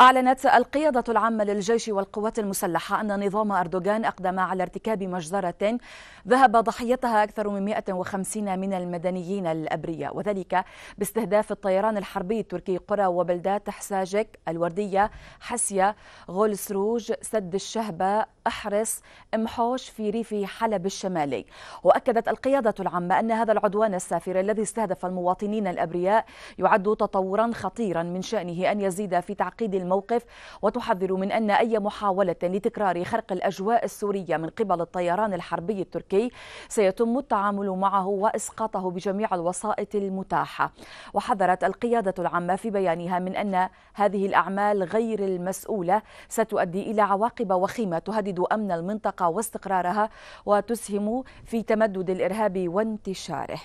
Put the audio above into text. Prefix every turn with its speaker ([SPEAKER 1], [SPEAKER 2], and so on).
[SPEAKER 1] أعلنت القيادة العامة للجيش والقوات المسلحة أن نظام أردوغان أقدم على ارتكاب مجزرة ذهب ضحيتها أكثر من 150 من المدنيين الأبرياء وذلك باستهداف الطيران الحربي التركي قرى وبلدات حساجك الوردية حسيا غولسروج سد الشهبة أحرس حوش في ريف حلب الشمالي وأكدت القيادة العامة أن هذا العدوان السافر الذي استهدف المواطنين الأبرياء يعد تطورا خطيرا من شأنه أن يزيد في تعقيد الموقف وتحذر من أن أي محاولة لتكرار خرق الأجواء السورية من قبل الطيران الحربي التركي سيتم التعامل معه وإسقاطه بجميع الوسائط المتاحة وحذرت القيادة العامة في بيانها من أن هذه الأعمال غير المسؤولة ستؤدي إلى عواقب وخيمة تهدد أمن المنطقة واستقرارها وتسهم في تمدد الإرهاب وانتشاره